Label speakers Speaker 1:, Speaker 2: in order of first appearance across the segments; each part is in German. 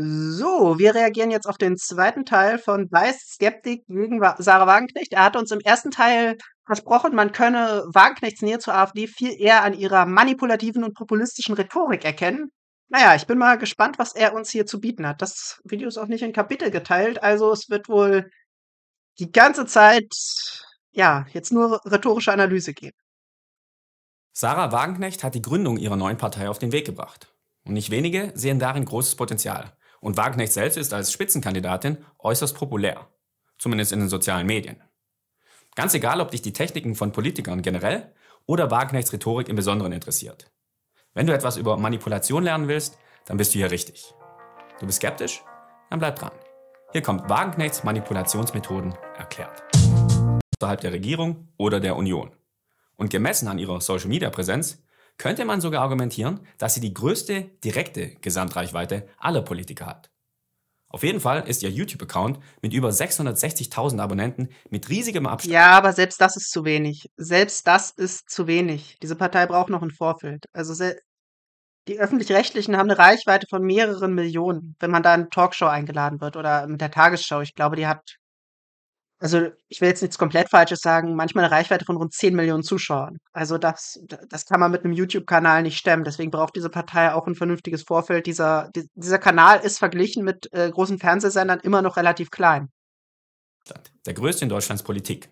Speaker 1: So, wir reagieren jetzt auf den zweiten Teil von Weiß Skeptik gegen Sarah Wagenknecht. Er hat uns im ersten Teil versprochen, man könne Wagenknechts Nähe zur AfD viel eher an ihrer manipulativen und populistischen Rhetorik erkennen. Naja, ich bin mal gespannt, was er uns hier zu bieten hat. Das Video ist auch nicht in Kapitel geteilt, also es wird wohl die ganze Zeit, ja, jetzt nur rhetorische Analyse geben.
Speaker 2: Sarah Wagenknecht hat die Gründung ihrer neuen Partei auf den Weg gebracht. Und nicht wenige sehen darin großes Potenzial. Und Wagenknecht selbst ist als Spitzenkandidatin äußerst populär, zumindest in den sozialen Medien. Ganz egal, ob dich die Techniken von Politikern generell oder Wagenknechts Rhetorik im Besonderen interessiert. Wenn du etwas über Manipulation lernen willst, dann bist du hier richtig. Du bist skeptisch? Dann bleib dran. Hier kommt Wagenknechts Manipulationsmethoden erklärt. Außerhalb der Regierung oder der Union. Und gemessen an ihrer Social-Media-Präsenz könnte man sogar argumentieren, dass sie die größte direkte Gesamtreichweite aller Politiker hat. Auf jeden Fall ist ihr YouTube-Account mit über 660.000 Abonnenten mit riesigem Abstand.
Speaker 1: Ja, aber selbst das ist zu wenig. Selbst das ist zu wenig. Diese Partei braucht noch ein Vorfeld. Also die öffentlich-rechtlichen haben eine Reichweite von mehreren Millionen, wenn man da in eine Talkshow eingeladen wird oder mit der Tagesschau. Ich glaube, die hat also ich will jetzt nichts komplett Falsches sagen, manchmal eine Reichweite von rund 10 Millionen Zuschauern. Also das, das kann man mit einem YouTube-Kanal nicht stemmen. Deswegen braucht diese Partei auch ein vernünftiges Vorfeld. Dieser, dieser Kanal ist verglichen mit äh, großen Fernsehsendern immer noch relativ klein.
Speaker 2: Der größte in Deutschlands Politik.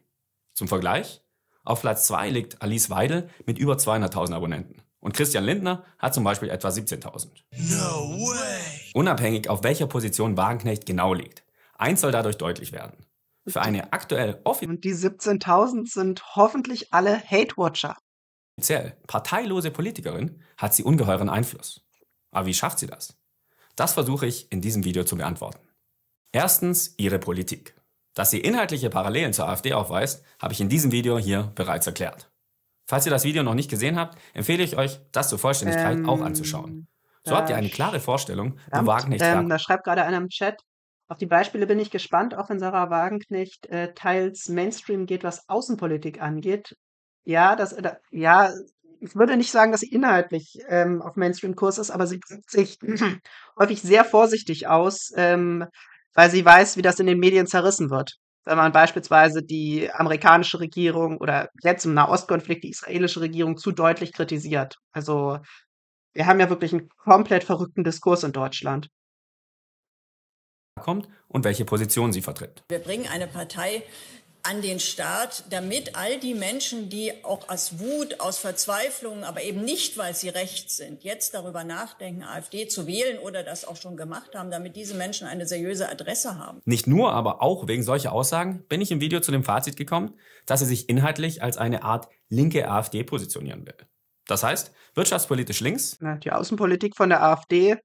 Speaker 2: Zum Vergleich, auf Platz 2 liegt Alice Weidel mit über 200.000 Abonnenten. Und Christian Lindner hat zum Beispiel etwa 17.000.
Speaker 3: No way!
Speaker 2: Unabhängig, auf welcher Position Wagenknecht genau liegt. Eins soll dadurch deutlich werden für eine aktuell offizielle. Und die 17.000
Speaker 1: sind hoffentlich alle Hate-Watcher.
Speaker 2: Offiziell, parteilose Politikerin hat sie ungeheuren Einfluss. Aber wie schafft sie das? Das versuche ich in diesem Video zu beantworten. Erstens ihre Politik. Dass sie inhaltliche Parallelen zur AfD aufweist, habe ich in diesem Video hier bereits erklärt. Falls ihr das Video noch nicht gesehen habt, empfehle ich euch, das zur Vollständigkeit ähm, auch anzuschauen. So habt ihr ähm, eine klare Vorstellung, wo Wagner nicht ähm,
Speaker 1: Da schreibt gerade einer im Chat, auf die Beispiele bin ich gespannt, auch wenn Sarah Wagenknecht äh, teils Mainstream geht, was Außenpolitik angeht. Ja, das, äh, ja, ich würde nicht sagen, dass sie inhaltlich ähm, auf Mainstream-Kurs ist, aber sie drückt sich häufig sehr vorsichtig aus, ähm, weil sie weiß, wie das in den Medien zerrissen wird. Wenn man beispielsweise die amerikanische Regierung oder jetzt im Nahostkonflikt die israelische Regierung zu deutlich kritisiert. Also wir haben ja wirklich einen komplett verrückten Diskurs in Deutschland
Speaker 2: kommt und welche Position sie vertritt.
Speaker 3: Wir bringen eine Partei an den Staat, damit all die Menschen, die auch aus Wut, aus Verzweiflung, aber eben nicht, weil sie rechts sind, jetzt darüber nachdenken, AfD zu wählen oder das auch schon gemacht haben, damit diese Menschen eine seriöse Adresse haben.
Speaker 2: Nicht nur, aber auch wegen solcher Aussagen bin ich im Video zu dem Fazit gekommen, dass sie sich inhaltlich als eine Art linke AfD positionieren will. Das heißt, wirtschaftspolitisch links.
Speaker 1: Die Außenpolitik von der AfD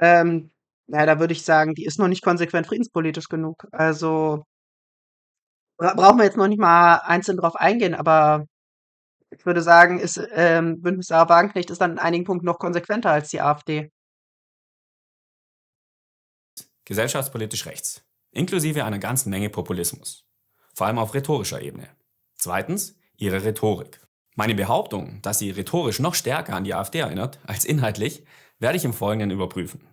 Speaker 1: ähm, ja, da würde ich sagen, die ist noch nicht konsequent friedenspolitisch genug. Also brauchen wir jetzt noch nicht mal einzeln drauf eingehen, aber ich würde sagen, ist, ähm, Bündnisar Wagenknecht ist dann in einigen Punkten noch konsequenter als die AfD.
Speaker 2: Gesellschaftspolitisch rechts, inklusive einer ganzen Menge Populismus, vor allem auf rhetorischer Ebene. Zweitens, ihre Rhetorik. Meine Behauptung, dass sie rhetorisch noch stärker an die AfD erinnert als inhaltlich, werde ich im Folgenden überprüfen.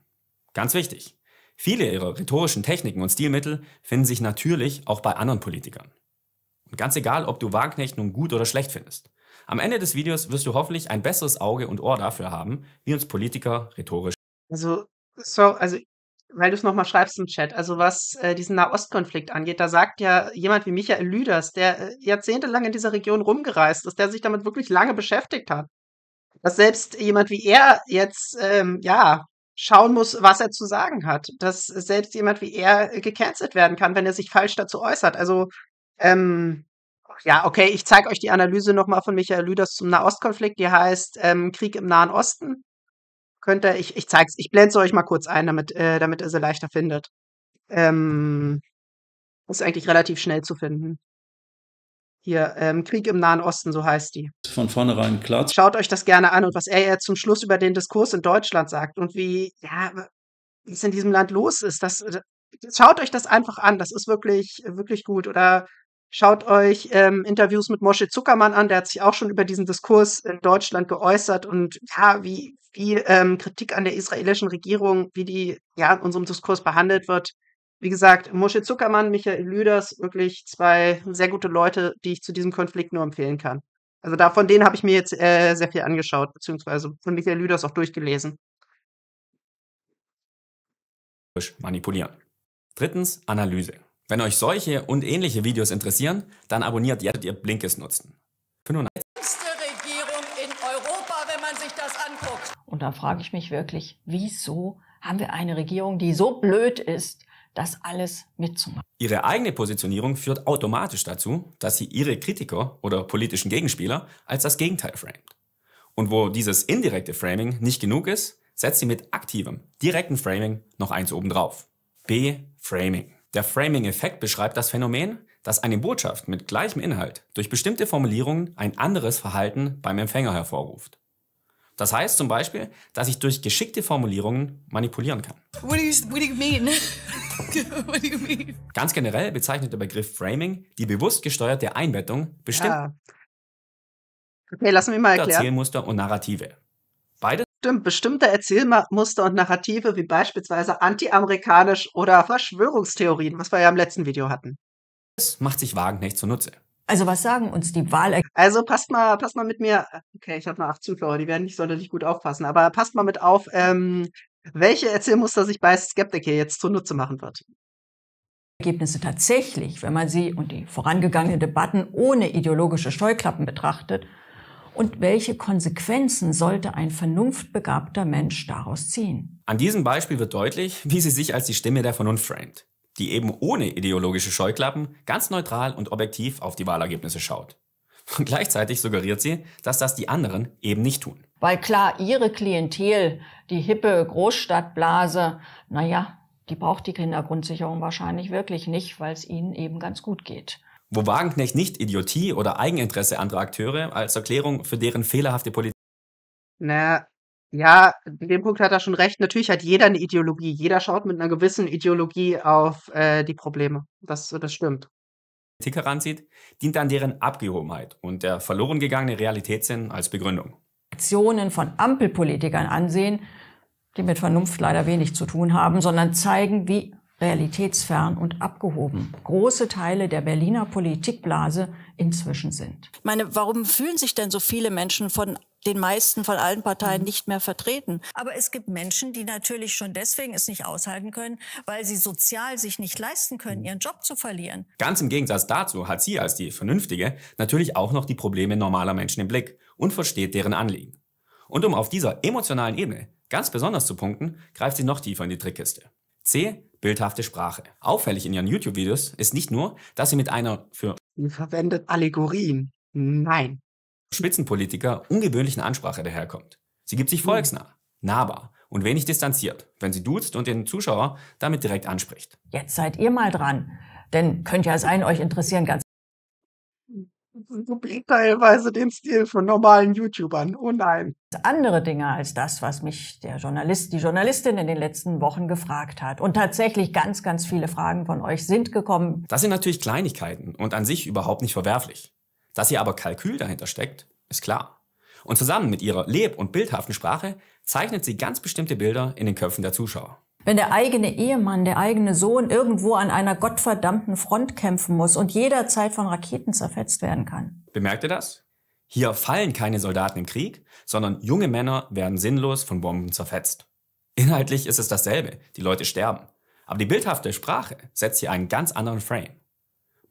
Speaker 2: Ganz wichtig. Viele ihrer rhetorischen Techniken und Stilmittel finden sich natürlich auch bei anderen Politikern. Und ganz egal, ob du Wagenknecht nun gut oder schlecht findest. Am Ende des Videos wirst du hoffentlich ein besseres Auge und Ohr dafür haben, wie uns Politiker rhetorisch.
Speaker 1: Also, so, also, weil du es nochmal schreibst im Chat, also was äh, diesen Nahostkonflikt angeht, da sagt ja jemand wie Michael Lüders, der äh, jahrzehntelang in dieser Region rumgereist ist, der sich damit wirklich lange beschäftigt hat. Dass selbst jemand wie er jetzt, ähm, ja, schauen muss, was er zu sagen hat. Dass selbst jemand wie er gecancelt werden kann, wenn er sich falsch dazu äußert. Also, ähm, ja, okay, ich zeige euch die Analyse nochmal von Michael Lüders zum Nahostkonflikt. Die heißt ähm, Krieg im Nahen Osten. Könnt ihr, ich, ich zeig's, ich blende euch mal kurz ein, damit, äh, damit ihr sie leichter findet. Ähm, ist eigentlich relativ schnell zu finden. Hier, ähm, Krieg im Nahen Osten, so heißt die.
Speaker 2: Von vornherein klar.
Speaker 1: Schaut euch das gerne an und was er jetzt zum Schluss über den Diskurs in Deutschland sagt und wie, ja, wie es in diesem Land los ist, das, äh, schaut euch das einfach an. Das ist wirklich, wirklich gut. Oder schaut euch ähm, Interviews mit Moshe Zuckermann an. Der hat sich auch schon über diesen Diskurs in Deutschland geäußert und ja, wie viel ähm, Kritik an der israelischen Regierung, wie die ja in unserem Diskurs behandelt wird. Wie gesagt, Moshe Zuckermann, Michael Lüders, wirklich zwei sehr gute Leute, die ich zu diesem Konflikt nur empfehlen kann. Also da, von denen habe ich mir jetzt äh, sehr viel angeschaut, beziehungsweise von Michael Lüders auch durchgelesen.
Speaker 2: Manipulieren. Drittens, Analyse. Wenn euch solche und ähnliche Videos interessieren, dann abonniert jetzt ihr Blinkes Nutzen. Regierung
Speaker 3: in Europa, wenn man sich das anguckt. Und dann frage ich mich wirklich, wieso haben wir eine Regierung, die so blöd ist, das alles mitzumachen.
Speaker 2: Ihre eigene Positionierung führt automatisch dazu, dass sie ihre Kritiker oder politischen Gegenspieler als das Gegenteil framet. Und wo dieses indirekte Framing nicht genug ist, setzt sie mit aktivem, direkten Framing noch eins obendrauf. B. Framing. Der Framing-Effekt beschreibt das Phänomen, dass eine Botschaft mit gleichem Inhalt durch bestimmte Formulierungen ein anderes Verhalten beim Empfänger hervorruft. Das heißt zum Beispiel, dass ich durch geschickte Formulierungen manipulieren kann.
Speaker 3: What do you, what do you mean? What do you mean?
Speaker 2: Ganz generell bezeichnet der Begriff Framing die bewusst gesteuerte Einbettung bestimmter
Speaker 1: ja. okay, lass mich mal erklären. Erzählmuster
Speaker 2: und Narrative.
Speaker 1: Beide Stimmt, bestimmte Erzählmuster und Narrative wie beispielsweise anti-amerikanisch oder Verschwörungstheorien, was wir ja im letzten Video hatten. Das
Speaker 2: macht sich Wagenknecht zunutze.
Speaker 1: Also was sagen uns die Wahl? Also passt mal, passt mal mit mir. Okay, ich habe noch acht Zuschauer, die werden nicht sonderlich gut aufpassen. Aber passt mal mit auf, ähm, welche Erzählmuster
Speaker 3: sich bei Skeptic hier jetzt zunutze machen wird. Ergebnisse tatsächlich, wenn man sie und die vorangegangenen Debatten ohne ideologische Scheuklappen betrachtet? Und welche Konsequenzen sollte ein vernunftbegabter Mensch daraus ziehen?
Speaker 2: An diesem Beispiel wird deutlich, wie sie sich als die Stimme der Vernunft framet, die eben ohne ideologische Scheuklappen ganz neutral und objektiv auf die Wahlergebnisse schaut. Und gleichzeitig suggeriert sie, dass das die anderen eben nicht tun.
Speaker 3: Weil klar, ihre Klientel, die hippe Großstadtblase, naja, die braucht die Kindergrundsicherung wahrscheinlich wirklich nicht, weil es ihnen eben ganz gut geht.
Speaker 2: Wo Wagenknecht nicht Idiotie oder Eigeninteresse anderer Akteure als Erklärung für deren fehlerhafte Politik.
Speaker 1: Na, ja, in dem Punkt hat er schon recht. Natürlich hat jeder eine Ideologie. Jeder schaut mit einer gewissen Ideologie auf äh, die Probleme. Das, das stimmt.
Speaker 2: Kritik heranzieht, dient an deren Abgehobenheit und der verloren gegangene Realitätssinn als Begründung.
Speaker 3: Aktionen von Ampelpolitikern ansehen, die mit Vernunft leider wenig zu tun haben, sondern zeigen, wie realitätsfern und abgehoben große Teile der Berliner Politikblase inzwischen sind. meine, warum fühlen sich denn so viele Menschen von den meisten von allen Parteien mhm. nicht mehr vertreten. Aber es gibt Menschen, die natürlich schon deswegen es nicht aushalten können, weil sie sozial sich nicht leisten können, mhm. ihren Job zu verlieren.
Speaker 2: Ganz im Gegensatz dazu hat sie als die Vernünftige natürlich auch noch die Probleme normaler Menschen im Blick und versteht deren Anliegen. Und um auf dieser emotionalen Ebene ganz besonders zu punkten, greift sie noch tiefer in die Trickkiste. C bildhafte Sprache. Auffällig in ihren YouTube-Videos ist nicht nur, dass sie mit einer für
Speaker 1: sie verwendet Allegorien. Nein.
Speaker 2: Spitzenpolitiker ungewöhnlichen Ansprache daherkommt. Sie gibt sich hm. volksnah, nahbar und wenig distanziert, wenn sie duzt und den Zuschauer damit direkt anspricht.
Speaker 3: Jetzt seid ihr mal dran, denn könnte ja sein, euch interessieren ganz
Speaker 1: teilweise den Stil von normalen YouTubern.
Speaker 3: Oh nein. Andere Dinge als das, was mich der Journalist, die Journalistin in den letzten Wochen gefragt hat. Und tatsächlich ganz, ganz viele Fragen von euch sind gekommen.
Speaker 2: Das sind natürlich Kleinigkeiten und an sich überhaupt nicht verwerflich. Dass hier aber Kalkül dahinter steckt, ist klar. Und zusammen mit ihrer leb- und bildhaften Sprache zeichnet sie ganz bestimmte Bilder in den Köpfen der Zuschauer.
Speaker 3: Wenn der eigene Ehemann, der eigene Sohn irgendwo an einer gottverdammten Front kämpfen muss und jederzeit von Raketen zerfetzt werden kann.
Speaker 2: Bemerkt ihr das? Hier fallen keine Soldaten im Krieg, sondern junge Männer werden sinnlos von Bomben zerfetzt. Inhaltlich ist es dasselbe, die Leute sterben. Aber die bildhafte Sprache setzt hier einen ganz anderen Frame.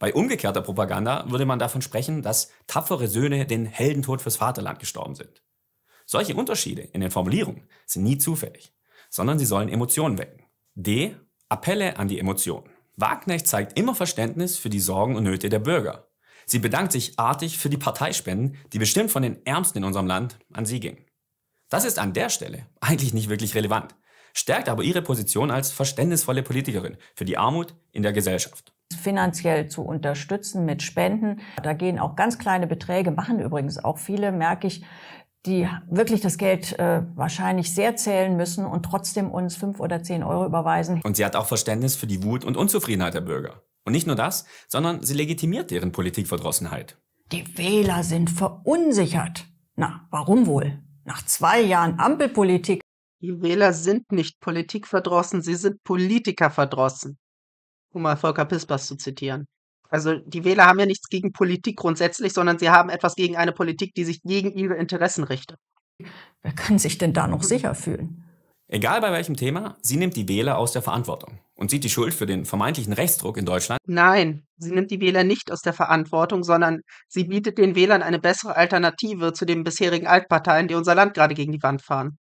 Speaker 2: Bei umgekehrter Propaganda würde man davon sprechen, dass tapfere Söhne den Heldentod fürs Vaterland gestorben sind. Solche Unterschiede in den Formulierungen sind nie zufällig sondern sie sollen Emotionen wecken. D. Appelle an die Emotionen. Wagner zeigt immer Verständnis für die Sorgen und Nöte der Bürger. Sie bedankt sich artig für die Parteispenden, die bestimmt von den Ärmsten in unserem Land an sie gingen. Das ist an der Stelle eigentlich nicht wirklich relevant, stärkt aber ihre Position als verständnisvolle Politikerin für die Armut in der Gesellschaft
Speaker 3: finanziell zu unterstützen mit Spenden. Da gehen auch ganz kleine Beträge, machen übrigens auch viele, merke ich, die wirklich das Geld äh, wahrscheinlich sehr zählen müssen und trotzdem uns fünf oder zehn Euro überweisen.
Speaker 2: Und sie hat auch Verständnis für die Wut und Unzufriedenheit der Bürger. Und nicht nur das, sondern sie legitimiert deren Politikverdrossenheit.
Speaker 3: Die Wähler sind verunsichert. Na, warum wohl? Nach zwei Jahren Ampelpolitik. Die Wähler sind nicht politikverdrossen,
Speaker 1: sie sind Politikerverdrossen. Um mal Volker Pispers zu zitieren. Also die Wähler haben ja nichts gegen Politik grundsätzlich, sondern sie haben etwas gegen eine Politik, die sich gegen ihre Interessen
Speaker 3: richtet. Wer kann sich denn da noch sicher fühlen?
Speaker 2: Egal bei welchem Thema, sie nimmt die Wähler aus der Verantwortung und sieht die Schuld für den vermeintlichen Rechtsdruck in Deutschland.
Speaker 3: Nein, sie nimmt die Wähler
Speaker 1: nicht aus der Verantwortung, sondern sie bietet den Wählern eine bessere Alternative zu den bisherigen Altparteien, die unser Land gerade gegen die Wand fahren.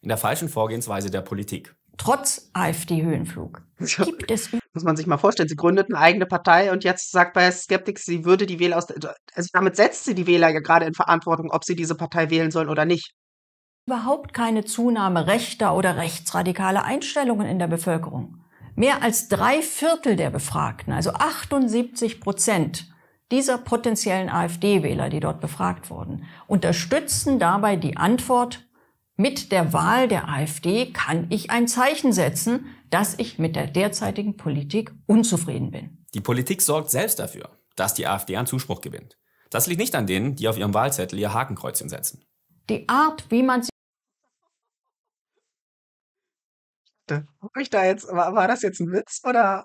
Speaker 2: In der falschen Vorgehensweise der Politik
Speaker 1: trotz AfD-Höhenflug. Gibt es. Muss man sich mal vorstellen. Sie gründet eine eigene Partei und jetzt sagt bei Skeptics, sie würde die Wähler aus. Also damit setzt sie die Wähler ja gerade in Verantwortung, ob sie diese Partei wählen sollen oder nicht.
Speaker 3: Überhaupt keine Zunahme rechter oder rechtsradikaler Einstellungen in der Bevölkerung. Mehr als drei Viertel der Befragten, also 78 Prozent dieser potenziellen AfD-Wähler, die dort befragt wurden, unterstützen dabei die Antwort, mit der Wahl der AfD kann ich ein Zeichen setzen, dass ich mit der derzeitigen Politik unzufrieden bin.
Speaker 2: Die Politik sorgt selbst dafür, dass die AfD an Zuspruch gewinnt. Das liegt nicht an denen, die auf ihrem Wahlzettel ihr Hakenkreuzchen setzen.
Speaker 3: Die Art, wie man sie. war, das jetzt ein Witz oder?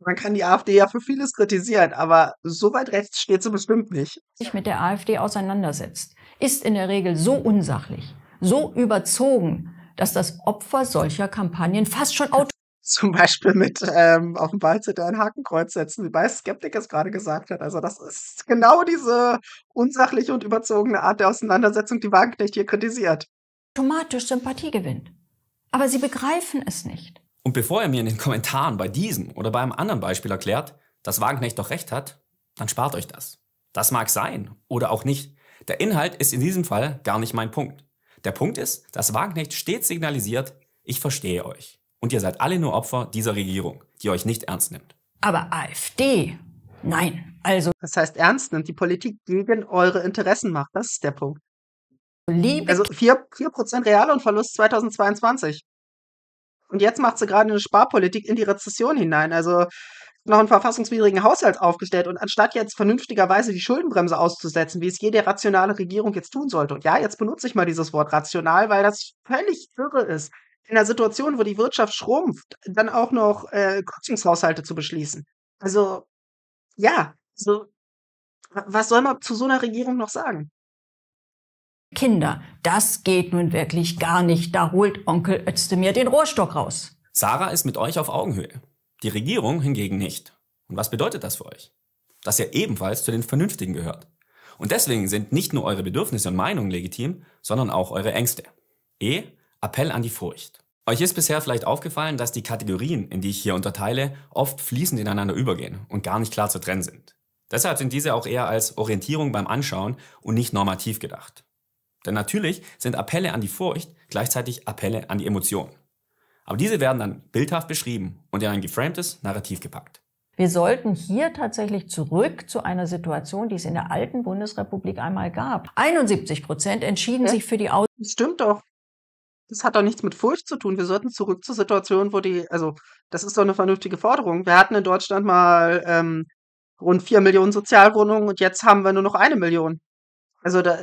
Speaker 3: man kann die AfD ja
Speaker 1: für vieles kritisieren, aber so weit rechts steht sie bestimmt nicht.
Speaker 3: Sich mit der AfD auseinandersetzt ist in der Regel so unsachlich, so überzogen, dass das Opfer solcher Kampagnen fast schon automatisch zum Beispiel mit ähm, auf dem Wahlzettel ein Hakenkreuz
Speaker 1: setzen, wie bei Skeptik es gerade gesagt hat. Also das ist genau diese unsachliche und überzogene Art der Auseinandersetzung, die Wagenknecht hier kritisiert.
Speaker 3: Automatisch Sympathie gewinnt. Aber sie begreifen es nicht.
Speaker 2: Und bevor er mir in den Kommentaren bei diesem oder bei einem anderen Beispiel erklärt, dass Wagenknecht doch recht hat, dann spart euch das. Das mag sein oder auch nicht. Der Inhalt ist in diesem Fall gar nicht mein Punkt. Der Punkt ist, dass Wagenknecht stets signalisiert, ich verstehe euch. Und ihr seid alle nur Opfer dieser Regierung, die euch nicht ernst nimmt.
Speaker 3: Aber
Speaker 1: AfD? Nein, also. Das heißt, ernst nimmt, die Politik gegen eure Interessen macht. Das ist der Punkt. Liebe also 4%, 4 Verlust 2022. Und jetzt macht sie gerade eine Sparpolitik in die Rezession hinein. Also noch einen verfassungswidrigen Haushalt aufgestellt und anstatt jetzt vernünftigerweise die Schuldenbremse auszusetzen, wie es jede rationale Regierung jetzt tun sollte, und ja, jetzt benutze ich mal dieses Wort rational, weil das völlig irre ist, in einer Situation, wo die Wirtschaft schrumpft, dann auch noch äh, Kürzungshaushalte zu beschließen. Also, ja, so, was soll man zu so einer Regierung noch sagen?
Speaker 3: Kinder, das geht nun wirklich gar nicht. Da holt Onkel Özdemir den Rohrstock raus.
Speaker 2: Sarah ist mit euch auf Augenhöhe. Die Regierung hingegen nicht. Und was bedeutet das für euch? Dass ihr ebenfalls zu den Vernünftigen gehört. Und deswegen sind nicht nur eure Bedürfnisse und Meinungen legitim, sondern auch eure Ängste. E. Appell an die Furcht. Euch ist bisher vielleicht aufgefallen, dass die Kategorien, in die ich hier unterteile, oft fließend ineinander übergehen und gar nicht klar zu trennen sind. Deshalb sind diese auch eher als Orientierung beim Anschauen und nicht normativ gedacht. Denn natürlich sind Appelle an die Furcht gleichzeitig Appelle an die Emotionen. Aber diese werden dann bildhaft beschrieben und in ein geframtes Narrativ gepackt.
Speaker 3: Wir sollten hier tatsächlich zurück zu einer Situation, die es in der alten Bundesrepublik einmal gab. 71 Prozent entschieden ja. sich für die Aus. Das stimmt doch. Das hat doch nichts mit Furcht zu tun. Wir
Speaker 1: sollten zurück zur Situation, wo die, also das ist doch eine vernünftige Forderung. Wir hatten in Deutschland mal ähm, rund vier Millionen Sozialwohnungen und jetzt haben wir nur noch eine Million. Also da,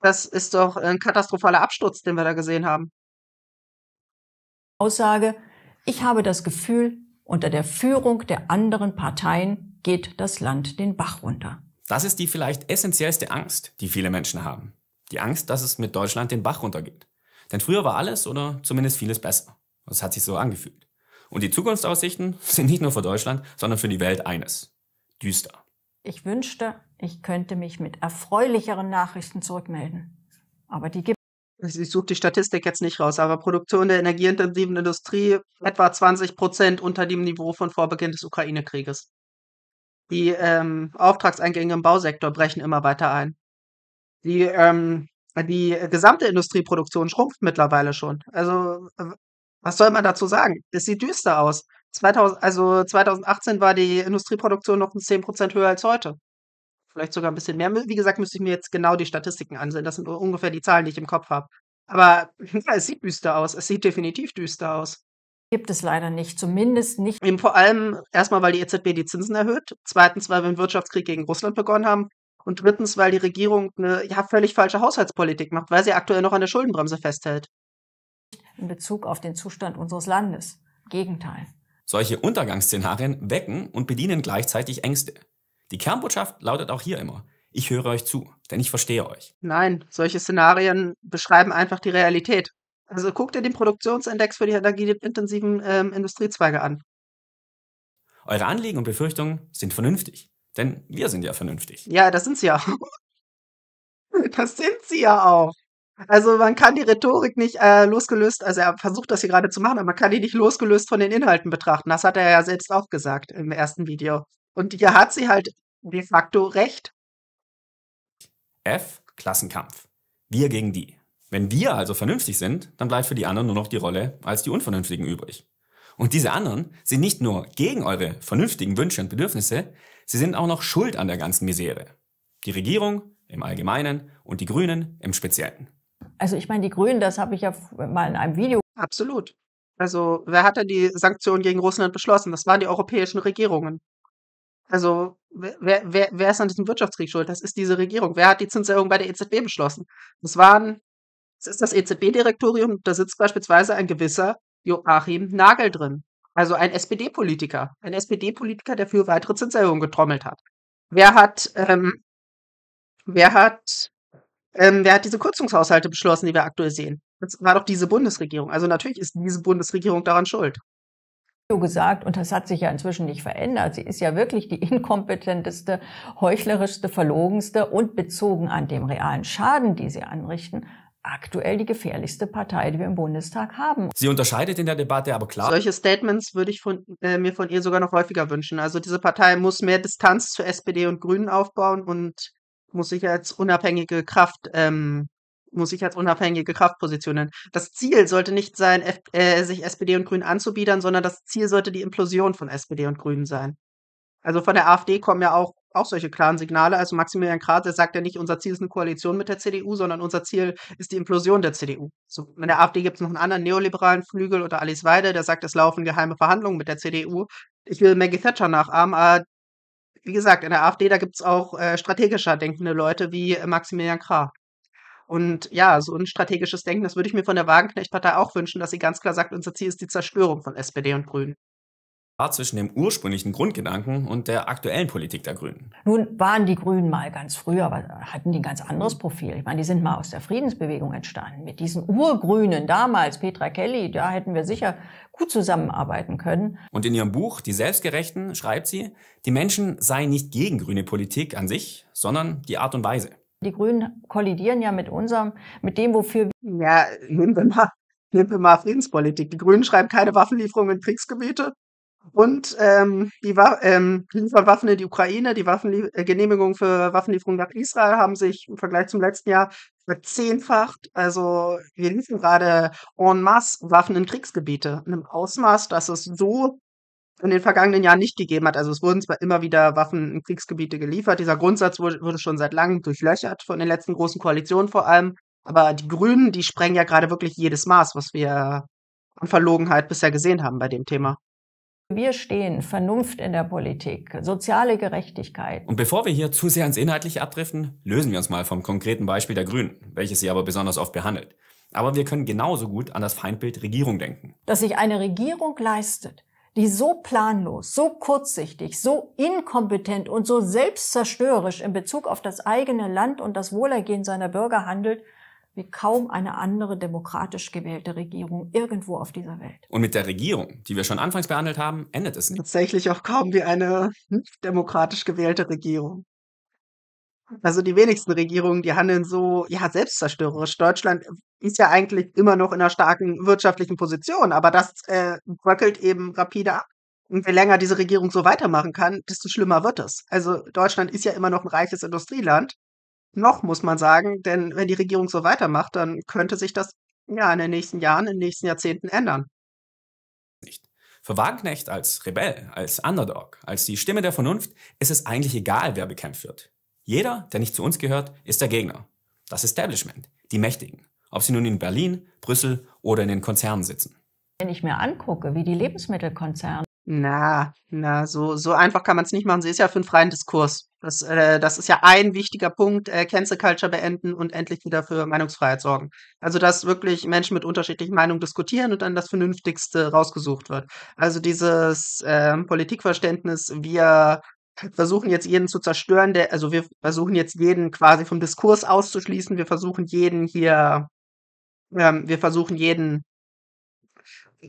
Speaker 1: das ist doch ein katastrophaler Absturz, den wir da gesehen haben.
Speaker 3: Aussage, ich habe das Gefühl, unter der Führung der anderen Parteien geht das Land den Bach
Speaker 2: runter. Das ist die vielleicht essentiellste Angst, die viele Menschen haben. Die Angst, dass es mit Deutschland den Bach runtergeht. Denn früher war alles oder zumindest vieles besser. Das hat sich so angefühlt. Und die Zukunftsaussichten sind nicht nur für Deutschland, sondern für die Welt eines.
Speaker 1: Düster.
Speaker 3: Ich wünschte, ich könnte mich mit erfreulicheren Nachrichten zurückmelden. Aber die gibt ich suche die Statistik
Speaker 1: jetzt nicht raus, aber Produktion der energieintensiven Industrie etwa 20 Prozent unter dem Niveau von vor Beginn des Ukraine-Krieges. Die ähm, Auftragseingänge im Bausektor brechen immer weiter ein. Die, ähm, die gesamte Industrieproduktion schrumpft mittlerweile schon. Also, was soll man dazu sagen? Es sieht düster aus. 2000, also 2018 war die Industrieproduktion noch um 10 Prozent höher als heute vielleicht sogar ein bisschen mehr. Wie gesagt, müsste ich mir jetzt genau die Statistiken ansehen. Das sind ungefähr die Zahlen, die ich im Kopf habe. Aber ja, es sieht düster aus. Es sieht definitiv düster aus. Gibt es leider nicht, zumindest nicht. Eben vor allem erstmal, weil die EZB die Zinsen erhöht. Zweitens, weil wir einen Wirtschaftskrieg gegen Russland begonnen haben. Und drittens, weil die Regierung eine ja, völlig falsche Haushaltspolitik macht, weil sie aktuell noch an der Schuldenbremse festhält.
Speaker 3: In Bezug auf den Zustand unseres Landes. Gegenteil.
Speaker 2: Solche Untergangsszenarien wecken und bedienen gleichzeitig Ängste. Die Kernbotschaft lautet auch hier immer, ich höre euch zu, denn ich verstehe euch.
Speaker 1: Nein, solche Szenarien beschreiben einfach die Realität. Also guck dir den Produktionsindex für die energieintensiven ähm, Industriezweige an.
Speaker 2: Eure Anliegen und Befürchtungen sind vernünftig, denn wir sind ja vernünftig.
Speaker 1: Ja, das sind sie ja. Das sind sie ja auch. Also man kann die Rhetorik nicht äh, losgelöst, also er versucht das hier gerade zu machen, aber man kann die nicht losgelöst von den Inhalten betrachten. Das hat er ja selbst auch gesagt im ersten Video. Und hier hat sie halt de facto recht.
Speaker 2: F, Klassenkampf. Wir gegen die. Wenn wir also vernünftig sind, dann bleibt für die anderen nur noch die Rolle als die Unvernünftigen übrig. Und diese anderen sind nicht nur gegen eure vernünftigen Wünsche und Bedürfnisse, sie sind auch noch schuld an der ganzen Misere. Die Regierung im Allgemeinen und die
Speaker 1: Grünen im Speziellen.
Speaker 3: Also ich meine, die Grünen, das habe ich ja mal in einem Video. Absolut.
Speaker 1: Also wer hat denn die Sanktionen gegen Russland beschlossen? Das waren die europäischen Regierungen. Also wer, wer, wer ist an diesem Wirtschaftskrieg schuld? Das ist diese Regierung. Wer hat die Zinserhöhung bei der EZB beschlossen? Das waren, das ist das EZB-Direktorium, da sitzt beispielsweise ein gewisser Joachim Nagel drin. Also ein SPD-Politiker. Ein SPD-Politiker, der für weitere Zinserhöhungen getrommelt hat. Wer hat, ähm, wer hat, ähm, wer hat diese Kürzungshaushalte beschlossen, die wir aktuell sehen? Das war doch diese Bundesregierung. Also natürlich ist diese Bundesregierung daran schuld
Speaker 3: gesagt, und das hat sich ja inzwischen nicht verändert, sie ist ja wirklich die inkompetenteste, heuchlerischste, verlogenste und bezogen an dem realen Schaden, die sie anrichten, aktuell die gefährlichste Partei, die wir im Bundestag haben.
Speaker 2: Sie unterscheidet in der Debatte aber klar.
Speaker 1: Solche Statements würde ich von, äh, mir von ihr sogar noch häufiger wünschen. Also diese Partei muss mehr Distanz zu SPD und Grünen aufbauen und muss sich als unabhängige Kraft ähm, muss ich als unabhängige Kraft positionieren. Das Ziel sollte nicht sein, F äh, sich SPD und Grünen anzubiedern, sondern das Ziel sollte die Implosion von SPD und Grünen sein. Also von der AfD kommen ja auch, auch solche klaren Signale. Also Maximilian der sagt ja nicht, unser Ziel ist eine Koalition mit der CDU, sondern unser Ziel ist die Implosion der CDU. So, in der AfD gibt es noch einen anderen neoliberalen Flügel oder Alice Weide, der sagt, es laufen geheime Verhandlungen mit der CDU. Ich will Maggie Thatcher nachahmen, aber wie gesagt, in der AfD, da gibt es auch äh, strategischer denkende Leute wie äh, Maximilian Krah. Und ja, so ein strategisches Denken, das würde ich mir von der Wagenknecht-Partei auch wünschen, dass sie ganz klar sagt, unser Ziel ist die Zerstörung von SPD und Grünen
Speaker 2: war zwischen dem ursprünglichen Grundgedanken und der aktuellen Politik der Grünen?
Speaker 3: Nun waren die Grünen mal ganz früh, aber hatten die ein ganz anderes Profil. Ich meine, die sind mal aus der Friedensbewegung entstanden. Mit diesen Urgrünen damals, Petra Kelly, da hätten wir sicher gut zusammenarbeiten können.
Speaker 2: Und in ihrem Buch Die Selbstgerechten schreibt sie, die Menschen seien nicht gegen grüne Politik an sich, sondern die Art und Weise.
Speaker 3: Die Grünen kollidieren ja mit unserem, mit dem, wofür wir. Ja, nehmen wir mal, nehmen wir mal Friedenspolitik. Die Grünen
Speaker 1: schreiben keine Waffenlieferungen in Kriegsgebiete und ähm, die Wa ähm, liefern Waffen in die Ukraine. Die Waffengenehmigungen äh, für Waffenlieferungen nach Israel haben sich im Vergleich zum letzten Jahr verzehnfacht. Also wir liefern gerade en masse Waffen in Kriegsgebiete in einem Ausmaß, dass es so in den vergangenen Jahren nicht gegeben hat. Also es wurden zwar immer wieder Waffen in Kriegsgebiete geliefert. Dieser Grundsatz wurde, schon seit langem durchlöchert, von den letzten großen Koalitionen vor allem. Aber die Grünen, die sprengen ja gerade wirklich jedes Maß, was wir an Verlogenheit bisher gesehen haben bei dem Thema.
Speaker 3: Wir stehen Vernunft in der Politik, soziale Gerechtigkeit.
Speaker 2: Und bevor wir hier zu sehr ins Inhaltliche abdriften, lösen wir uns mal vom konkreten Beispiel der Grünen, welches sie aber besonders oft behandelt. Aber wir können genauso gut an das Feindbild Regierung denken.
Speaker 3: Dass sich eine Regierung leistet, die so planlos, so kurzsichtig, so inkompetent und so selbstzerstörerisch in Bezug auf das eigene Land und das Wohlergehen seiner Bürger handelt, wie kaum eine andere demokratisch gewählte Regierung irgendwo auf dieser Welt.
Speaker 2: Und mit der Regierung, die wir schon anfangs behandelt haben, endet es nicht.
Speaker 1: Tatsächlich auch kaum wie eine hm, demokratisch gewählte Regierung. Also die wenigsten Regierungen, die handeln so, ja, selbstzerstörerisch. Deutschland ist ja eigentlich immer noch in einer starken wirtschaftlichen Position, aber das äh, bröckelt eben rapide ab. Und je länger diese Regierung so weitermachen kann, desto schlimmer wird es. Also Deutschland ist ja immer noch ein reiches Industrieland. Noch muss man sagen, denn wenn die Regierung so weitermacht, dann könnte sich das ja in den nächsten Jahren, in den nächsten Jahrzehnten ändern.
Speaker 2: Für Wagenknecht als Rebell, als Underdog, als die Stimme der Vernunft ist es eigentlich egal, wer bekämpft wird. Jeder, der nicht zu uns gehört, ist der Gegner. Das Establishment, die Mächtigen, ob sie nun in Berlin, Brüssel oder in den Konzernen sitzen.
Speaker 3: Wenn ich mir angucke, wie die Lebensmittelkonzerne. Na, na, so, so einfach kann man es nicht machen. Sie
Speaker 1: ist ja für einen freien Diskurs. Das, äh, das ist ja ein wichtiger Punkt, äh, Cancel Culture beenden und endlich wieder für Meinungsfreiheit sorgen. Also, dass wirklich Menschen mit unterschiedlichen Meinungen diskutieren und dann das Vernünftigste rausgesucht wird. Also dieses äh, Politikverständnis, wir versuchen jetzt jeden zu zerstören, der, also wir versuchen jetzt jeden quasi vom Diskurs auszuschließen, wir versuchen jeden hier, ähm, wir versuchen jeden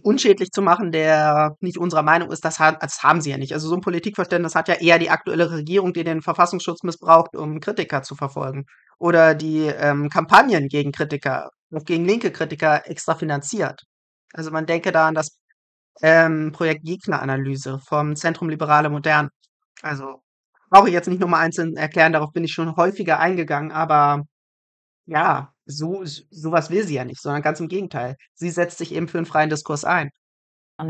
Speaker 1: unschädlich zu machen, der nicht unserer Meinung ist, das, das haben sie ja nicht. Also so ein Politikverständnis hat ja eher die aktuelle Regierung, die den Verfassungsschutz missbraucht, um Kritiker zu verfolgen. Oder die ähm, Kampagnen gegen Kritiker, gegen linke Kritiker extra finanziert. Also man denke da an das ähm, Projekt Gegneranalyse vom Zentrum Liberale Modern. Also brauche ich jetzt nicht nochmal einzeln erklären, darauf bin ich schon häufiger eingegangen, aber ja, so, sowas will sie ja nicht, sondern ganz im Gegenteil. Sie setzt sich eben für einen freien Diskurs ein.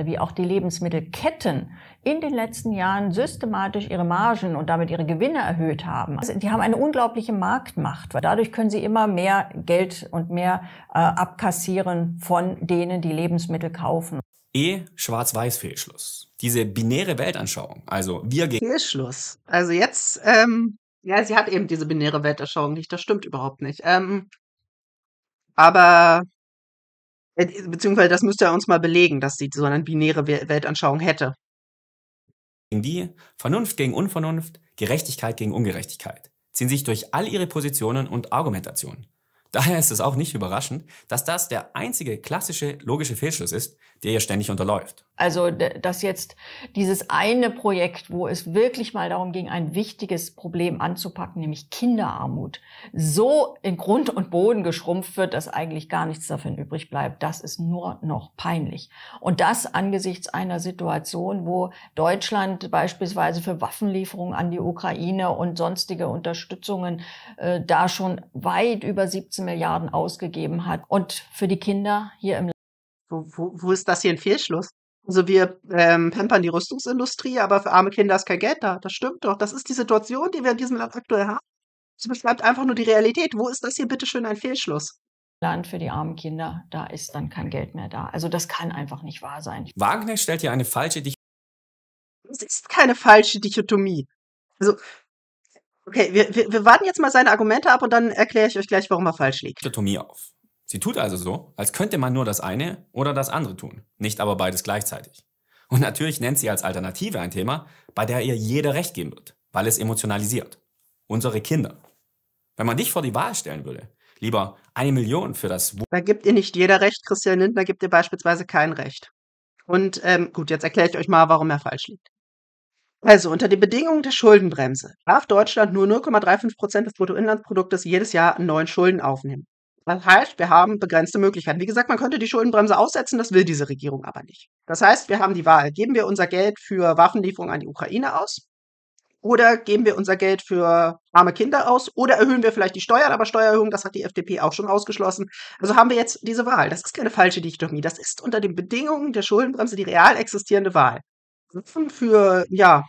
Speaker 3: Wie auch die Lebensmittelketten in den letzten Jahren systematisch ihre Margen und damit ihre Gewinne erhöht haben. Also die haben eine unglaubliche Marktmacht, weil dadurch können sie immer mehr Geld und mehr äh, abkassieren von denen, die Lebensmittel kaufen.
Speaker 2: E. Schwarz-Weiß-Fehlschluss. Diese binäre Weltanschauung. Also wir gegen.
Speaker 1: Fehlschluss. Also jetzt, ähm, ja, sie hat eben diese binäre Weltanschauung nicht. Das stimmt überhaupt nicht. Ähm, aber äh, beziehungsweise das müsste er uns mal belegen, dass sie so eine binäre Weltanschauung hätte.
Speaker 2: Gegen die, Vernunft gegen Unvernunft, Gerechtigkeit gegen Ungerechtigkeit, ziehen sich durch all ihre Positionen und Argumentationen. Daher ist es auch nicht überraschend, dass das der einzige klassische logische Fehlschluss ist, der ja ständig unterläuft.
Speaker 3: Also, dass jetzt dieses eine Projekt, wo es wirklich mal darum ging, ein wichtiges Problem anzupacken, nämlich Kinderarmut, so in Grund und Boden geschrumpft wird, dass eigentlich gar nichts davon übrig bleibt, das ist nur noch peinlich. Und das angesichts einer Situation, wo Deutschland beispielsweise für Waffenlieferungen an die Ukraine und sonstige Unterstützungen äh, da schon weit über 17 Milliarden ausgegeben hat. Und für die Kinder hier im wo, wo, wo ist das hier
Speaker 1: ein Fehlschluss? Also wir ähm, pampern die Rüstungsindustrie, aber für arme Kinder ist kein Geld da. Das stimmt doch. Das ist die Situation, die wir in diesem Land aktuell haben. Sie beschreibt einfach nur die Realität. Wo ist das hier bitteschön
Speaker 3: ein Fehlschluss? Land für die armen Kinder, da ist dann kein Geld mehr da. Also das kann einfach nicht wahr sein.
Speaker 2: Wagner stellt hier eine falsche Dichotomie.
Speaker 1: Es ist
Speaker 3: keine falsche Dichotomie.
Speaker 1: Also, okay, wir, wir, wir warten jetzt mal seine Argumente ab und dann erkläre ich euch gleich, warum er falsch liegt. Dichotomie auf. Sie tut
Speaker 2: also so, als könnte man nur das eine oder das andere tun, nicht aber beides gleichzeitig. Und natürlich nennt sie als Alternative ein Thema, bei der ihr jeder recht geben wird, weil es emotionalisiert. Unsere Kinder. Wenn man dich vor die Wahl stellen würde, lieber eine Million für das.
Speaker 1: Da gibt ihr nicht jeder recht, Christian Lindner gibt ihr beispielsweise kein Recht. Und ähm, gut, jetzt erkläre ich euch mal, warum er falsch liegt. Also unter den Bedingungen der Schuldenbremse darf Deutschland nur 0,35 Prozent des Bruttoinlandsproduktes jedes Jahr an neuen Schulden aufnehmen. Das heißt, wir haben begrenzte Möglichkeiten. Wie gesagt, man könnte die Schuldenbremse aussetzen, das will diese Regierung aber nicht. Das heißt, wir haben die Wahl. Geben wir unser Geld für Waffenlieferungen an die Ukraine aus? Oder geben wir unser Geld für arme Kinder aus? Oder erhöhen wir vielleicht die Steuern? Aber Steuererhöhung, das hat die FDP auch schon ausgeschlossen. Also haben wir jetzt diese Wahl. Das ist keine falsche Dichotomie. Das ist unter den Bedingungen der Schuldenbremse die real existierende Wahl. Für, ja,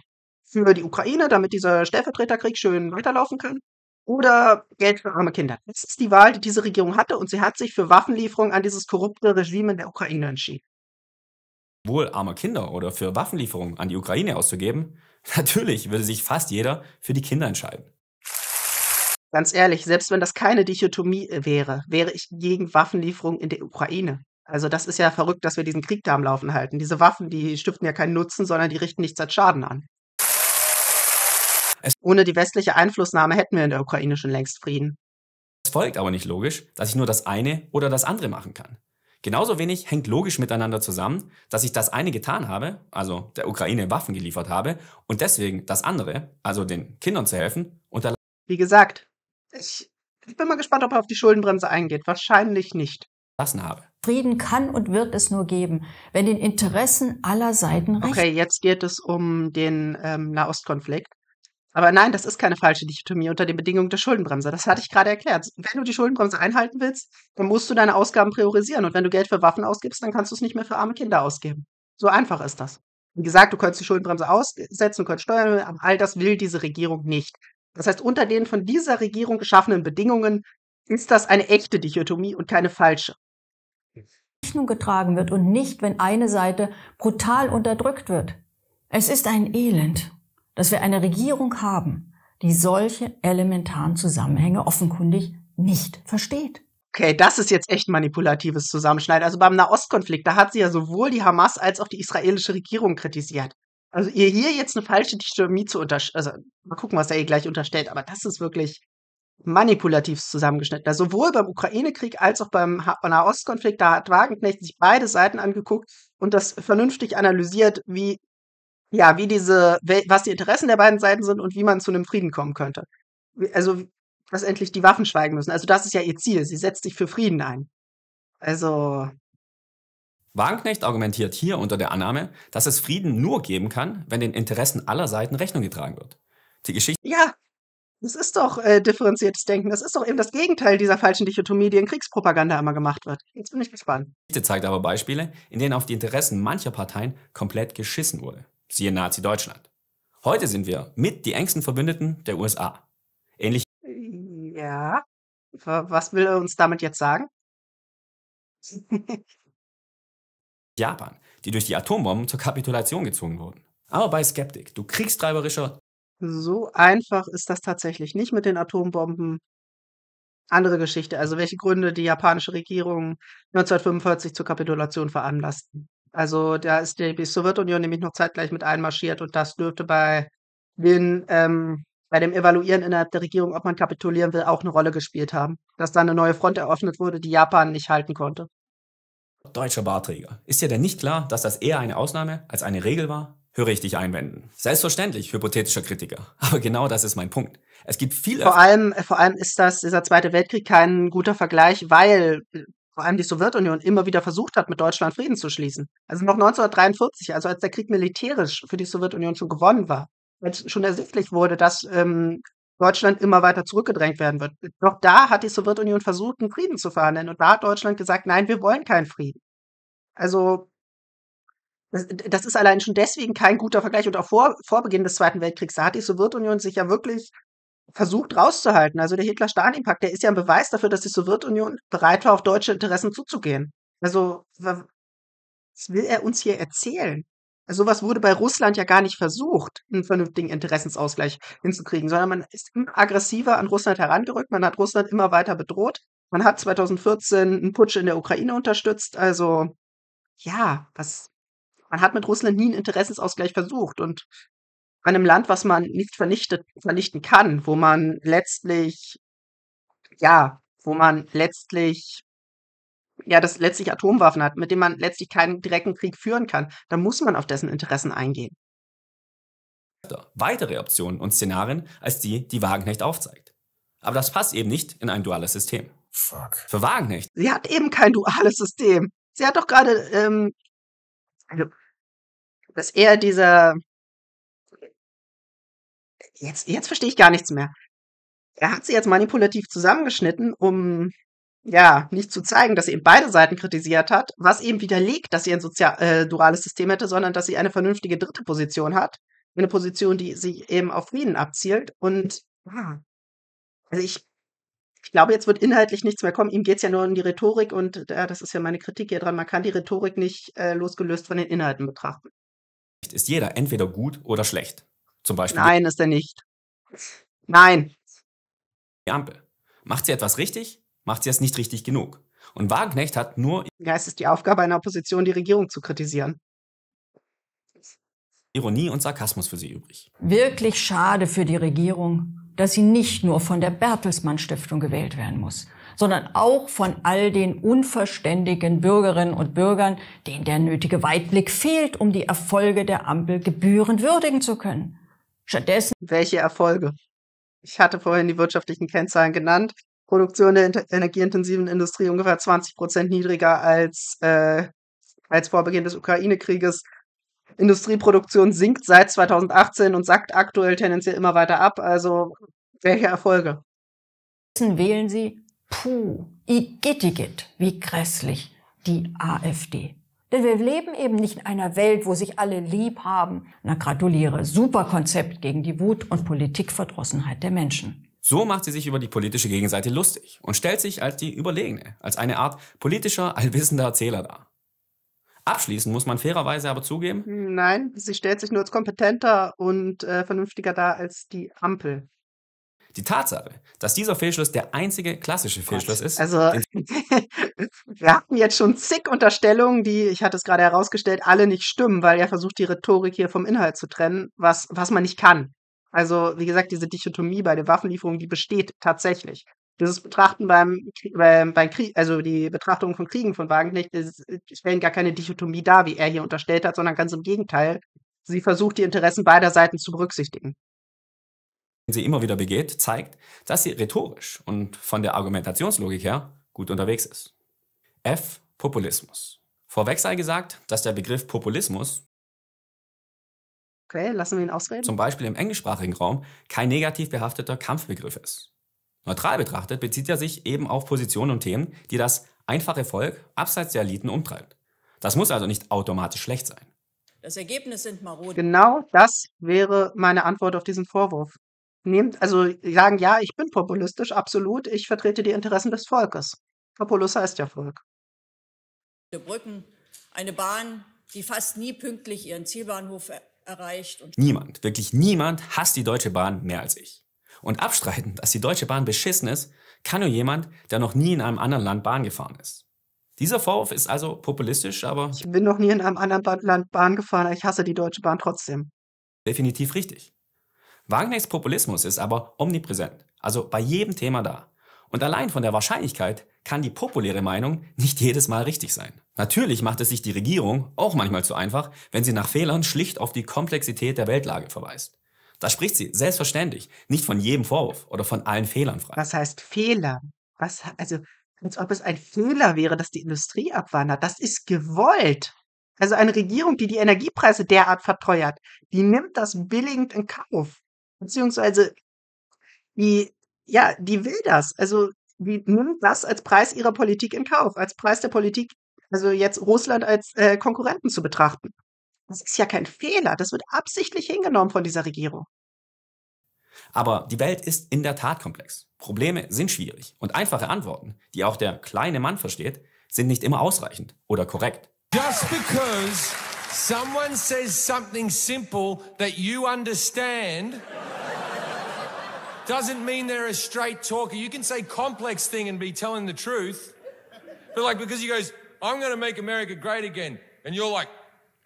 Speaker 1: für die Ukraine, damit dieser Stellvertreterkrieg schön weiterlaufen kann oder Geld für arme Kinder. Das ist die Wahl, die diese Regierung hatte und sie hat sich für Waffenlieferungen an dieses korrupte Regime in der Ukraine entschieden.
Speaker 2: Wohl arme Kinder oder für Waffenlieferungen an die Ukraine auszugeben? Natürlich würde sich fast jeder für die Kinder entscheiden.
Speaker 1: Ganz ehrlich, selbst wenn das keine Dichotomie wäre, wäre ich gegen Waffenlieferungen in der Ukraine. Also das ist ja verrückt, dass wir diesen Krieg da am Laufen halten. Diese Waffen, die stiften ja keinen Nutzen, sondern die richten nichts als Schaden an. Ohne die westliche Einflussnahme hätten wir in der Ukraine schon längst Frieden.
Speaker 2: Es folgt aber nicht logisch, dass ich nur das eine oder das andere machen kann. Genauso wenig hängt logisch miteinander zusammen, dass ich das eine getan habe, also der Ukraine Waffen geliefert habe, und deswegen das andere,
Speaker 1: also den Kindern zu helfen, unter. Wie gesagt, ich, bin mal gespannt, ob er auf die Schuldenbremse eingeht. Wahrscheinlich nicht. Habe. Frieden kann und wird es nur geben, wenn den Interessen aller Seiten recht. Okay, jetzt geht es um den ähm, Nahostkonflikt. Aber nein, das ist keine falsche Dichotomie unter den Bedingungen der Schuldenbremse. Das hatte ich gerade erklärt. Wenn du die Schuldenbremse einhalten willst, dann musst du deine Ausgaben priorisieren. Und wenn du Geld für Waffen ausgibst, dann kannst du es nicht mehr für arme Kinder ausgeben. So einfach ist das. Wie gesagt, du könntest die Schuldenbremse aussetzen, du könntest Steuern, aber all das will diese Regierung nicht. Das heißt, unter den von dieser Regierung geschaffenen Bedingungen ist das
Speaker 3: eine echte Dichotomie
Speaker 1: und keine falsche.
Speaker 3: Rechnung getragen wird und nicht, wenn eine Seite brutal unterdrückt wird. Es ist ein Elend dass wir eine Regierung haben, die solche elementaren Zusammenhänge offenkundig nicht versteht.
Speaker 1: Okay, das ist jetzt echt manipulatives Zusammenschneiden. Also beim Nahostkonflikt, da hat sie ja sowohl die Hamas als auch die israelische Regierung kritisiert. Also ihr hier jetzt eine falsche Dichotomie zu unterstellen, also mal gucken, was er ihr gleich unterstellt, aber das ist wirklich manipulativ zusammengeschnitten. Also sowohl beim Ukraine-Krieg als auch beim Nahostkonflikt, da hat Wagenknecht sich beide Seiten angeguckt und das vernünftig analysiert, wie ja, wie diese, was die Interessen der beiden Seiten sind und wie man zu einem Frieden kommen könnte. Also, dass endlich die Waffen schweigen müssen. Also, das ist ja ihr Ziel. Sie setzt sich für Frieden ein. Also.
Speaker 2: Wagenknecht argumentiert hier unter der Annahme, dass es Frieden nur geben kann, wenn den Interessen aller Seiten Rechnung getragen wird. Die Geschichte.
Speaker 1: Ja, das ist doch äh, differenziertes Denken. Das ist doch eben das Gegenteil dieser falschen Dichotomie, die in Kriegspropaganda immer gemacht wird. Jetzt bin ich gespannt. Die
Speaker 2: Geschichte zeigt aber Beispiele, in denen auf die Interessen mancher Parteien komplett geschissen wurde siehe Nazi-Deutschland. Heute sind wir mit die engsten Verbündeten der USA. Ähnlich.
Speaker 1: Ja. Was will er uns damit jetzt sagen?
Speaker 2: Japan, die durch die Atombomben zur Kapitulation gezwungen wurden.
Speaker 1: Aber bei Skeptik, du kriegstreiberischer. So einfach ist das tatsächlich nicht mit den Atombomben. Andere Geschichte, also welche Gründe die japanische Regierung 1945 zur Kapitulation veranlassten. Also da ist die, Sowjetunion nämlich noch zeitgleich mit einmarschiert und das dürfte bei den ähm, bei dem Evaluieren innerhalb der Regierung, ob man kapitulieren will, auch eine Rolle gespielt haben. Dass da eine neue Front eröffnet wurde, die Japan nicht halten konnte.
Speaker 2: Deutscher Barträger. Ist dir denn nicht klar, dass das eher eine Ausnahme als eine Regel war? höre ich dich einwenden. Selbstverständlich, hypothetischer Kritiker. Aber genau das ist mein Punkt. Es gibt viel. Vor allem,
Speaker 1: vor allem ist das, dieser Zweite Weltkrieg kein guter Vergleich, weil äh, vor allem die Sowjetunion immer wieder versucht hat, mit Deutschland Frieden zu schließen. Also noch 1943, also als der Krieg militärisch für die Sowjetunion schon gewonnen war, als schon ersichtlich wurde, dass ähm, Deutschland immer weiter zurückgedrängt werden wird. Doch da hat die Sowjetunion versucht, einen Frieden zu verhandeln. Und da hat Deutschland gesagt, nein, wir wollen keinen Frieden. Also das, das ist allein schon deswegen kein guter Vergleich. Und auch vor, vor Beginn des Zweiten Weltkriegs, da hat die Sowjetunion sich ja wirklich versucht rauszuhalten. Also der Hitler-Stalin-Pakt, der ist ja ein Beweis dafür, dass die Sowjetunion bereit war, auf deutsche Interessen zuzugehen. Also, was will er uns hier erzählen? Also sowas wurde bei Russland ja gar nicht versucht, einen vernünftigen Interessensausgleich hinzukriegen, sondern man ist immer aggressiver an Russland herangerückt, man hat Russland immer weiter bedroht. Man hat 2014 einen Putsch in der Ukraine unterstützt. Also ja, was, man hat mit Russland nie einen Interessensausgleich versucht. Und einem Land, was man nicht vernichtet, vernichten kann, wo man letztlich, ja, wo man letztlich, ja, das letztlich Atomwaffen hat, mit dem man letztlich keinen direkten Krieg führen kann, da muss man auf dessen Interessen eingehen.
Speaker 2: Weitere Optionen und Szenarien als die, die Wagenknecht aufzeigt. Aber das passt eben nicht in ein duales System.
Speaker 1: Fuck.
Speaker 3: Für Wagenknecht.
Speaker 1: Sie hat eben kein duales System. Sie hat doch gerade, ähm, also, dass er dieser, jetzt, jetzt verstehe ich gar nichts mehr. Er hat sie jetzt manipulativ zusammengeschnitten, um ja, nicht zu zeigen, dass sie eben beide Seiten kritisiert hat, was eben widerlegt, dass sie ein sozial, äh, duales System hätte, sondern dass sie eine vernünftige dritte Position hat. Eine Position, die sich eben auf Frieden abzielt. Und
Speaker 3: also
Speaker 1: ich, ich glaube, jetzt wird inhaltlich nichts mehr kommen. Ihm geht es ja nur um die Rhetorik und ja, äh, das ist ja meine Kritik hier dran. Man kann die Rhetorik nicht äh, losgelöst von den Inhalten betrachten.
Speaker 2: Ist jeder entweder gut oder schlecht. Zum Beispiel. Nein,
Speaker 1: ist er nicht. Nein.
Speaker 2: Die Ampel. Macht sie etwas richtig? Macht sie es nicht richtig genug? Und Wagenknecht hat nur.
Speaker 1: Ja, es ist die Aufgabe einer Opposition, die Regierung zu kritisieren.
Speaker 2: Ironie und Sarkasmus für sie übrig.
Speaker 3: Wirklich schade für die Regierung, dass sie nicht nur von der Bertelsmann Stiftung gewählt werden muss, sondern auch von all den unverständigen Bürgerinnen und Bürgern, denen der nötige Weitblick fehlt, um die Erfolge der Ampel gebührend würdigen zu können. Stattdessen. Welche
Speaker 1: Erfolge? Ich hatte vorhin die wirtschaftlichen Kennzahlen genannt. Produktion der energieintensiven Industrie ungefähr 20 Prozent niedriger als, äh, als vor Beginn des Ukraine-Krieges. Industrieproduktion sinkt seit 2018 und sackt aktuell tendenziell immer weiter ab. Also welche Erfolge? Wählen Sie, puh,
Speaker 3: igittigit, wie grässlich, die AfD. Denn wir leben eben nicht in einer Welt, wo sich alle lieb haben. Na gratuliere, super Konzept gegen die Wut und Politikverdrossenheit der Menschen.
Speaker 2: So macht sie sich über die politische Gegenseite lustig und stellt sich als die Überlegene, als eine Art politischer, allwissender Erzähler dar. Abschließend muss man fairerweise aber zugeben.
Speaker 1: Nein, sie stellt sich nur als kompetenter und äh, vernünftiger dar als die Ampel. Die Tatsache,
Speaker 2: dass dieser Fehlschluss der einzige klassische Fehlschluss ist.
Speaker 1: Also, wir hatten jetzt schon zig Unterstellungen, die, ich hatte es gerade herausgestellt, alle nicht stimmen, weil er versucht, die Rhetorik hier vom Inhalt zu trennen, was, was man nicht kann. Also, wie gesagt, diese Dichotomie bei der Waffenlieferung, die besteht tatsächlich. Dieses Betrachten beim, beim, beim Krieg, also die Betrachtung von Kriegen von Wagenknecht, ist, stellen gar keine Dichotomie dar, wie er hier unterstellt hat, sondern ganz im Gegenteil. Sie versucht, die Interessen beider Seiten zu berücksichtigen
Speaker 2: sie immer wieder begeht, zeigt, dass sie rhetorisch und von der Argumentationslogik her gut unterwegs ist. F. Populismus. Vorweg sei gesagt, dass der Begriff Populismus
Speaker 1: okay, lassen wir ihn ausreden. zum
Speaker 2: Beispiel im englischsprachigen Raum kein negativ behafteter Kampfbegriff ist. Neutral betrachtet bezieht er sich eben auf Positionen und Themen, die das einfache Volk abseits der Eliten umtreibt. Das muss also nicht automatisch
Speaker 1: schlecht sein.
Speaker 3: Das Ergebnis sind marode. Genau
Speaker 1: das wäre meine Antwort auf diesen Vorwurf. Nehmt, also sagen, ja, ich bin populistisch, absolut. Ich vertrete die Interessen des Volkes. Populus heißt ja Volk.
Speaker 3: Brücken, eine Bahn, die fast nie pünktlich ihren Zielbahnhof er erreicht.
Speaker 2: niemand, wirklich niemand hasst die Deutsche Bahn mehr als ich. Und abstreiten, dass die Deutsche Bahn beschissen ist, kann nur jemand, der noch nie in einem anderen Land Bahn gefahren ist. Dieser Vorwurf ist also populistisch, aber. Ich
Speaker 1: bin noch nie in einem anderen Land Bahn gefahren, aber ich hasse die Deutsche Bahn trotzdem.
Speaker 2: Definitiv richtig. Wagners Populismus ist aber omnipräsent, also bei jedem Thema da. Und allein von der Wahrscheinlichkeit kann die populäre Meinung nicht jedes Mal richtig sein. Natürlich macht es sich die Regierung auch manchmal zu einfach, wenn sie nach Fehlern schlicht auf die Komplexität der Weltlage verweist. Da spricht sie selbstverständlich nicht von jedem Vorwurf oder von allen Fehlern frei.
Speaker 1: Was heißt Fehler? Was, also, als ob es ein Fehler wäre, dass die Industrie abwandert. Das ist gewollt. Also eine Regierung, die die Energiepreise derart verteuert, die nimmt das billigend in Kauf. Beziehungsweise, die, ja, die will das. Also, die nimmt das als Preis ihrer Politik in Kauf, als Preis der Politik, also jetzt Russland als äh, Konkurrenten zu betrachten. Das ist ja kein Fehler. Das wird absichtlich hingenommen von dieser Regierung.
Speaker 2: Aber die Welt ist in der Tat komplex. Probleme sind schwierig und einfache Antworten, die auch der kleine Mann versteht, sind nicht immer ausreichend oder korrekt.
Speaker 3: Just because Someone says something simple that you understand doesn't mean they're a straight talker. You can say complex thing and be telling the truth. But like because he goes, I'm gonna make America great again. And you're like,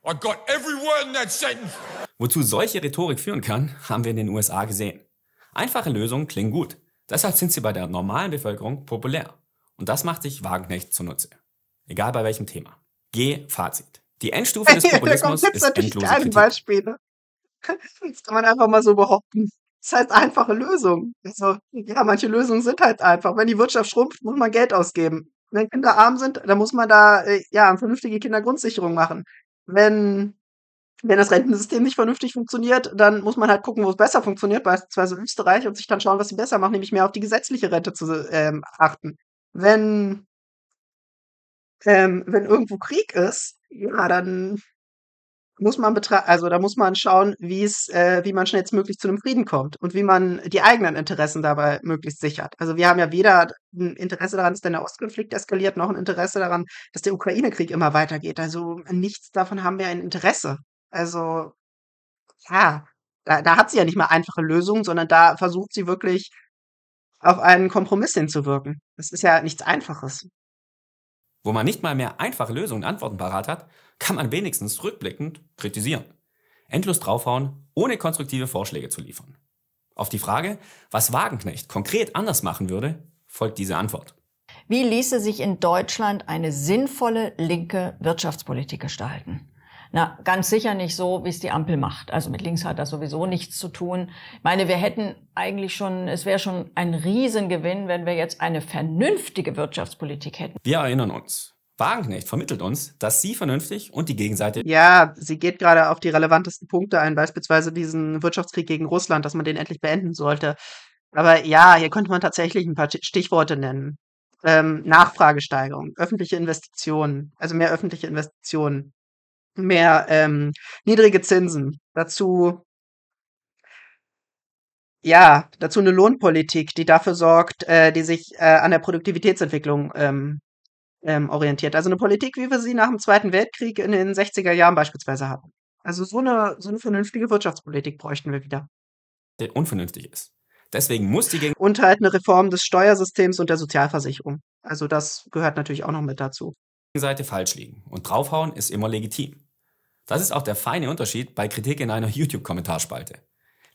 Speaker 3: I got every word in that sentence.
Speaker 2: Wozu solche Rhetorik führen kann, haben wir in den USA gesehen. Einfache Lösungen klingen gut. Deshalb sind sie bei der normalen Bevölkerung populär. Und das macht sich Wagenknecht zunutze. Egal bei welchem Thema. G-Fazit. Die Endstufe des Populismus ist endlose Kritik.
Speaker 1: Beispiele. Das kann man einfach mal so behaupten. Das heißt einfache Lösung. Also, ja, manche Lösungen sind halt einfach. Wenn die Wirtschaft schrumpft, muss man Geld ausgeben. Wenn Kinder arm sind, dann muss man da äh, ja eine vernünftige Kindergrundsicherung machen. Wenn wenn das Rentensystem nicht vernünftig funktioniert, dann muss man halt gucken, wo es besser funktioniert, beispielsweise Österreich, und sich dann schauen, was sie besser machen, nämlich mehr auf die gesetzliche Rente zu ähm, achten. Wenn ähm, wenn irgendwo Krieg ist, ja, dann muss man betrachten, also da muss man schauen, wie es, äh, wie man schnellstmöglich zu einem Frieden kommt und wie man die eigenen Interessen dabei möglichst sichert. Also wir haben ja weder ein Interesse daran, dass der Ostkonflikt eskaliert, noch ein Interesse daran, dass der Ukraine-Krieg immer weitergeht. Also nichts davon haben wir ein Interesse. Also ja, da, da hat sie ja nicht mal einfache Lösungen, sondern da versucht sie wirklich auf einen Kompromiss hinzuwirken. Das ist ja nichts Einfaches
Speaker 2: wo man nicht mal mehr einfache Lösungen und Antworten parat hat, kann man wenigstens rückblickend kritisieren. Endlos draufhauen, ohne konstruktive Vorschläge zu liefern. Auf die Frage, was Wagenknecht konkret anders machen würde, folgt diese Antwort.
Speaker 3: Wie ließe sich in Deutschland eine sinnvolle linke Wirtschaftspolitik gestalten? Na, ganz sicher nicht so, wie es die Ampel macht. Also mit links hat das sowieso nichts zu tun. Ich meine, wir hätten eigentlich schon, es wäre schon ein Riesengewinn, wenn wir jetzt eine vernünftige Wirtschaftspolitik hätten.
Speaker 2: Wir erinnern uns. Wagenknecht vermittelt uns, dass sie vernünftig und die Gegenseite.
Speaker 1: Ja, sie geht gerade auf die relevantesten Punkte ein, beispielsweise diesen Wirtschaftskrieg gegen Russland, dass man den endlich beenden sollte. Aber ja, hier könnte man tatsächlich ein paar Stichworte nennen. Ähm, Nachfragesteigerung, öffentliche Investitionen, also mehr öffentliche Investitionen, mehr ähm, niedrige Zinsen. Dazu ja, dazu eine Lohnpolitik, die dafür sorgt, äh, die sich äh, an der Produktivitätsentwicklung ähm, ähm, orientiert. Also eine Politik, wie wir sie nach dem Zweiten Weltkrieg in den 60er Jahren beispielsweise hatten. Also so eine, so eine vernünftige Wirtschaftspolitik bräuchten wir wieder.
Speaker 2: Der unvernünftig ist. Deswegen muss die gegen.
Speaker 1: Und halt eine Reform des Steuersystems und der Sozialversicherung. Also das gehört natürlich auch noch mit dazu.
Speaker 2: Seite falsch liegen und draufhauen ist immer legitim. Das ist auch der feine Unterschied bei Kritik in einer YouTube-Kommentarspalte.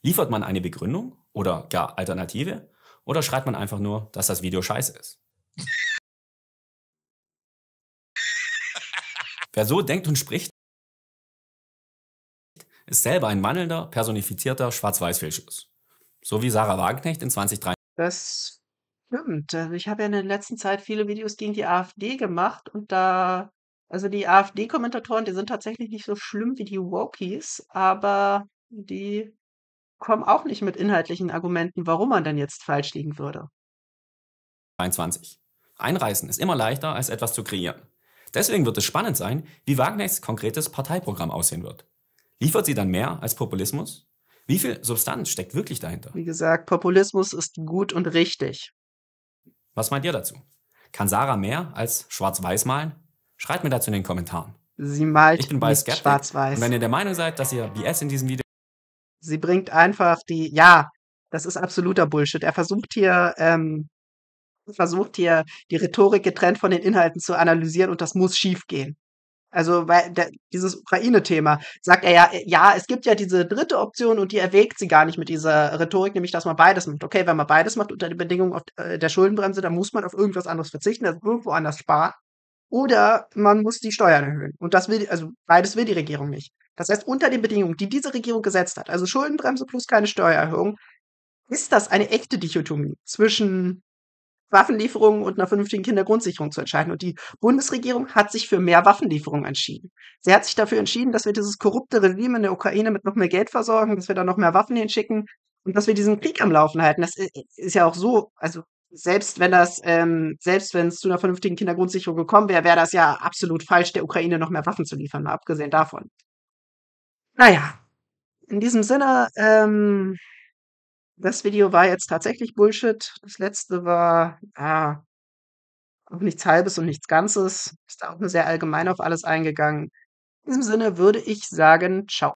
Speaker 2: Liefert man eine Begründung oder gar Alternative oder schreibt man einfach nur, dass das Video scheiße ist? Wer so denkt und spricht, ist selber ein mangelnder, personifizierter schwarz weiß fehlschuss So wie Sarah Wagenknecht in 2013.
Speaker 1: Das Stimmt. Äh, ich habe ja in der letzten Zeit viele Videos gegen die AfD gemacht und da also, die AfD-Kommentatoren, die sind tatsächlich nicht so schlimm wie die Wokies, aber die kommen auch nicht mit inhaltlichen Argumenten, warum man denn jetzt falsch liegen würde.
Speaker 2: 22. Einreißen ist immer leichter, als etwas zu kreieren. Deswegen wird es spannend sein, wie Wagners konkretes Parteiprogramm aussehen wird. Liefert sie dann mehr als Populismus? Wie viel Substanz steckt wirklich dahinter?
Speaker 1: Wie gesagt, Populismus ist gut und richtig.
Speaker 2: Was meint ihr dazu? Kann Sarah mehr als schwarz-weiß malen? Schreibt mir dazu in den Kommentaren.
Speaker 1: Sie malt ich bin bei nicht schwarz-weiß. Wenn ihr
Speaker 2: der Meinung seid, dass ihr BS in diesem Video...
Speaker 1: Sie bringt einfach die... Ja, das ist absoluter Bullshit. Er versucht hier... Ähm, versucht hier die Rhetorik getrennt von den Inhalten zu analysieren und das muss schiefgehen. Also weil der, dieses Ukraine-Thema sagt er ja, äh, ja, es gibt ja diese dritte Option und die erwägt sie gar nicht mit dieser Rhetorik, nämlich dass man beides macht. Okay, wenn man beides macht unter den Bedingungen auf, äh, der Schuldenbremse, dann muss man auf irgendwas anderes verzichten, also irgendwo anders sparen. Oder man muss die Steuern erhöhen. Und das will, also beides will die Regierung nicht. Das heißt, unter den Bedingungen, die diese Regierung gesetzt hat, also Schuldenbremse plus keine Steuererhöhung, ist das eine echte Dichotomie zwischen Waffenlieferungen und einer vernünftigen Kindergrundsicherung zu entscheiden. Und die Bundesregierung hat sich für mehr Waffenlieferungen entschieden. Sie hat sich dafür entschieden, dass wir dieses korrupte Regime in der Ukraine mit noch mehr Geld versorgen, dass wir da noch mehr Waffen hinschicken und dass wir diesen Krieg am Laufen halten. Das ist ja auch so, also selbst wenn das, ähm, selbst wenn es zu einer vernünftigen Kindergrundsicherung gekommen wäre, wäre das ja absolut falsch, der Ukraine noch mehr Waffen zu liefern, mal abgesehen davon. Naja, in diesem Sinne, ähm, das Video war jetzt tatsächlich Bullshit. Das letzte war ah, auch nichts Halbes und nichts Ganzes. Ist auch nur sehr allgemein auf alles eingegangen. In diesem Sinne würde ich sagen, ciao.